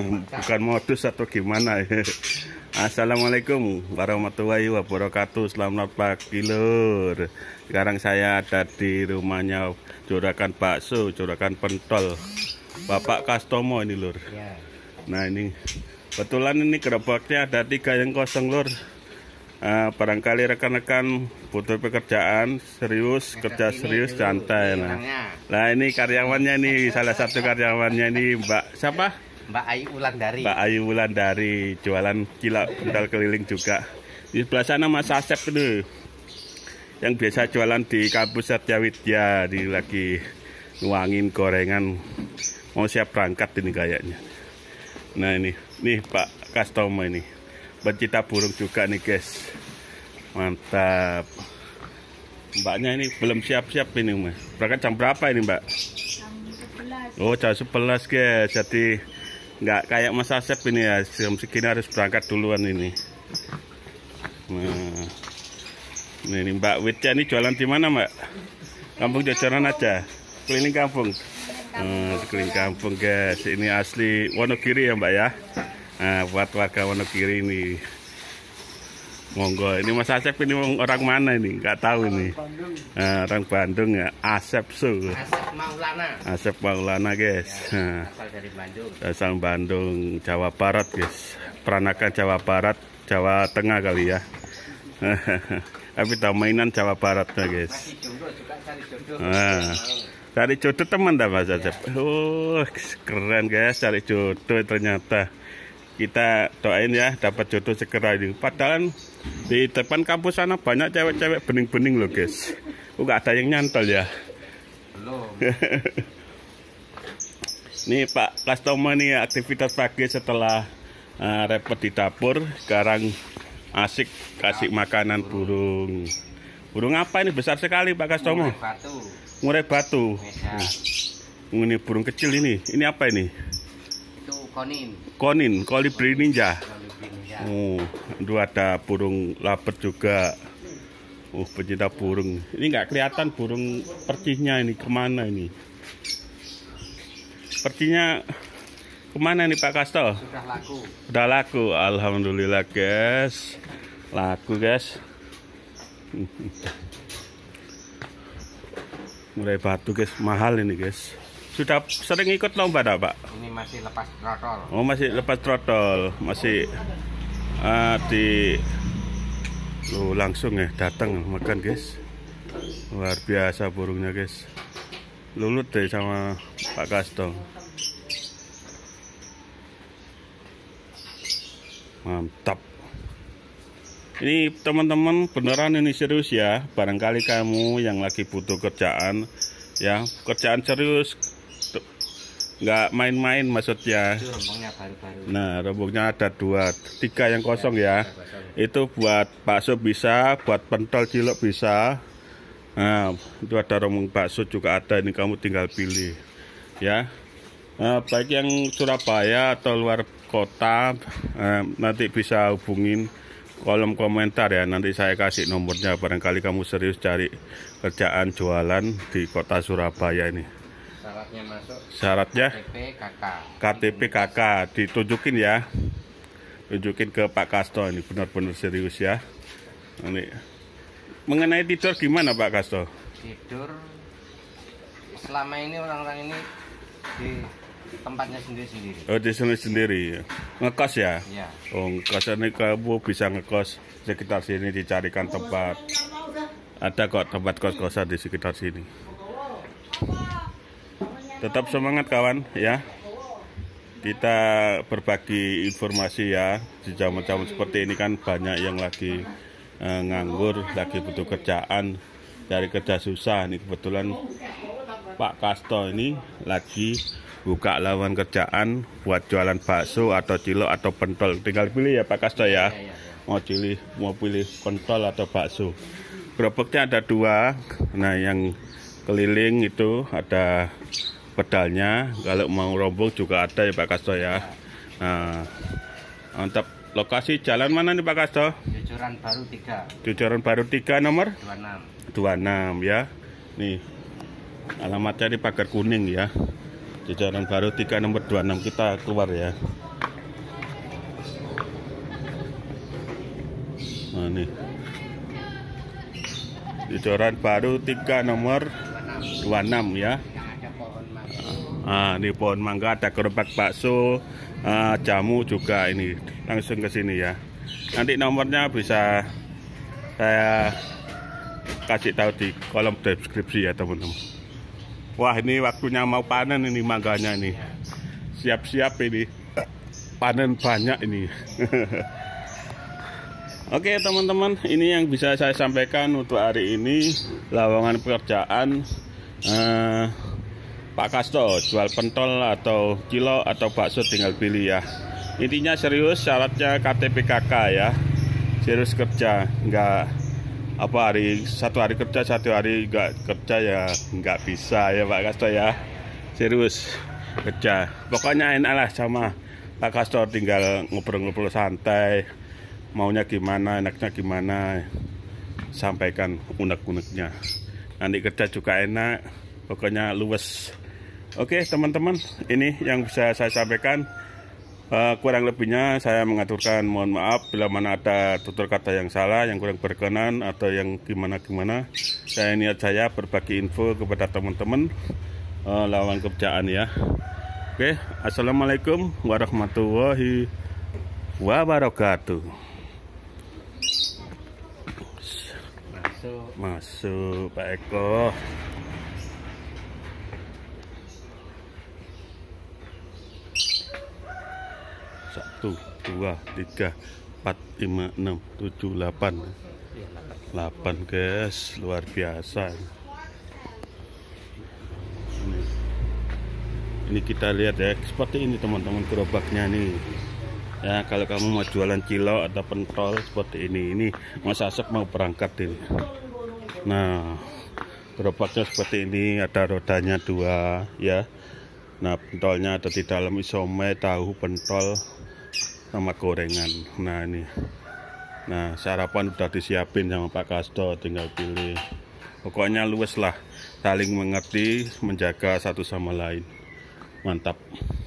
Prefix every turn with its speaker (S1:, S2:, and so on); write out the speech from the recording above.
S1: bukan modus atau gimana ya. Assalamualaikum warahmatullahi wabarakatuh Selamat pagi lur Sekarang saya ada di rumahnya Jurakan bakso, jurakan pentol Bapak Kastomo ini lur ya. Nah ini Kebetulan ini gerobaknya ada tiga yang kosong lur Uh, barangkali rekan-rekan butuh pekerjaan serius kerja serius santai nah. nah ini karyawannya nih salah satu karyawannya ini Mbak siapa Mbak Ayu Wulandari. Mbak Ayu Wulandari jualan gila kental keliling juga. Di sebelah sana Mas Asep ini. Yang biasa jualan di kampus Satya di lagi nuangin gorengan mau siap berangkat ini kayaknya. Nah ini, nih Pak customer ini. bercita burung juga nih guys. Mantap. Mbaknya ini belum siap-siap ini, Mas. Berangkat jam berapa ini, Mbak? Jam 11. Oh, jam 11, guys. Jadi nggak kayak Mas Asep ini ya jam segini harus berangkat duluan ini nah ini Mbak Witya ini jualan di mana Mbak kampung jajanan aja keliling kampung hmm, keliling kampung guys ini asli Wonogiri ya Mbak ya nah, buat warga Wonogiri ini Monggo, ini Mas Asep ini orang mana ini? Enggak tahu orang ini. Bandung. Nah, orang Bandung ya, Asep Su. Asep Maulana. Asep Maulana, guys. Ya, asal nah. dari Bandung. Asal Bandung, Jawa Barat, guys. Peranakan Jawa Barat, Jawa Tengah kali ya. Tapi tahu mainan Jawa Barat ya, guys. cari jodoh. Nah. Cari jodoh teman dah Mas Asep. Ya. Oh, keren guys, cari jodoh ternyata kita doain ya dapat jodoh segera ini padahal di depan kampus sana banyak cewek-cewek bening-bening loh guys kok ada yang nyantol ya ini Pak Plastoma nih aktivitas pagi setelah uh, repot di dapur sekarang asik kasih makanan burung burung apa ini besar sekali Pak Kastomo murai batu murai batu nah, ini burung kecil ini ini apa ini konin. Konin, kolibri ninja. Oh, aduh ada burung lapet juga. Oh, pecinta burung. Ini nggak kelihatan burung percinya ini kemana ini? Percinya kemana nih Pak Kastel? Sudah laku. Sudah laku, alhamdulillah guys. Laku guys. Mulai batu guys, mahal ini guys. Sudah sering ikut lomba dah, Pak? Ini masih lepas trotol. Oh, masih lepas trotol. Masih uh, di lu langsung ya datang makan, guys. Luar biasa burungnya, guys. Lulut deh sama Pak Gaston Mantap. Ini teman-teman beneran ini serius ya. Barangkali kamu yang lagi butuh kerjaan ya, kerjaan serius nggak main-main maksudnya nah rombongnya ada dua tiga yang kosong ya, itu buat bakso bisa buat pentol cilok bisa nah itu ada rombong bakso juga ada ini kamu tinggal pilih ya nah, baik yang Surabaya atau luar kota eh, nanti bisa hubungin kolom komentar ya nanti saya kasih nomornya barangkali kamu serius cari kerjaan jualan di kota Surabaya ini syaratnya masuk syaratnya KTP KK KTP KK ditunjukin ya tunjukin ke Pak Kasto ini benar-benar serius ya ini mengenai tidur gimana Pak Kasto tidur selama ini orang-orang ini di tempatnya sendiri-sendiri oh di sini sendiri ngekos ya, ya. oh ngekos ini kamu bisa ngekos sekitar sini dicarikan tempat ada kok tempat kos-kosan di sekitar sini tetap semangat kawan ya kita berbagi informasi ya di macam seperti ini kan banyak yang lagi eh, nganggur lagi butuh kerjaan dari kerja susah ini kebetulan Pak Kasto ini lagi buka lawan kerjaan buat jualan bakso atau cilok atau pentol tinggal pilih ya Pak Kasto ya mau pilih mau pilih pentol atau bakso gerobaknya ada dua nah yang keliling itu ada pedalnya kalau mau rombong juga ada ya Pak Kasto ya nah, untuk lokasi jalan mana nih Pak Kasto Jujuran Baru 3 Jujuran Baru 3 nomor 26 26 ya nih alamatnya di pagar kuning ya Jajaran Baru 3 nomor 26 kita keluar ya Nah nih Jajaran Baru 3 nomor 26 ya Nah, ini pohon mangga ada gerobak bakso, uh, jamu juga ini. Langsung ke sini ya. Nanti nomornya bisa saya kasih tahu di kolom deskripsi ya teman-teman. Wah ini waktunya mau panen ini mangganya ini. Siap-siap ini panen banyak ini. Oke teman-teman ini yang bisa saya sampaikan untuk hari ini Lawangan pekerjaan. Uh, Pak Kasto jual pentol atau kilo atau bakso tinggal pilih ya intinya serius syaratnya KTP KK ya serius kerja enggak apa hari satu hari kerja satu hari enggak kerja ya enggak bisa ya Pak Kasto ya serius kerja pokoknya enak lah sama Pak Kasto tinggal ngobrol-ngobrol santai maunya gimana enaknya gimana sampaikan unek-uneknya nanti kerja juga enak pokoknya luwes oke teman-teman ini yang bisa saya sampaikan uh, kurang lebihnya saya mengaturkan mohon maaf bila mana ada tutur kata yang salah yang kurang berkenan atau yang gimana-gimana saya niat saya berbagi info kepada teman-teman uh, lawan kerjaan ya oke assalamualaikum warahmatullahi wabarakatuh masuk masuk Pak Eko 1, 2, 3, 4, 5, 6, 7, 8 8 guys, luar biasa ini, ini kita lihat ya, seperti ini teman-teman gerobaknya nih ya kalau kamu mau jualan cilok atau pentol seperti ini, ini mas asep mau berangkat ini nah gerobaknya seperti ini, ada rodanya dua ya Nah, pentolnya ada di dalam isomai, tahu, pentol, sama gorengan nah ini nah sarapan udah disiapin sama Pak Kasto tinggal pilih pokoknya luwes lah saling mengerti menjaga satu sama lain mantap